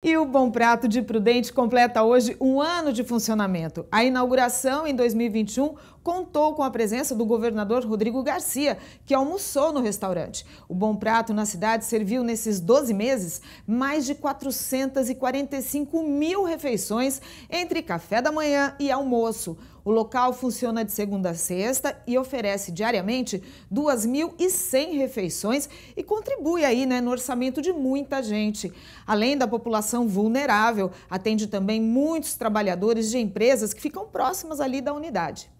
E o Bom Prato de Prudente completa hoje um ano de funcionamento. A inauguração em 2021 contou com a presença do governador Rodrigo Garcia, que almoçou no restaurante. O Bom Prato na cidade serviu nesses 12 meses mais de 445 mil refeições entre café da manhã e almoço. O local funciona de segunda a sexta e oferece diariamente 2.100 refeições e contribui aí né, no orçamento de muita gente. Além da população população vulnerável, atende também muitos trabalhadores de empresas que ficam próximas ali da unidade.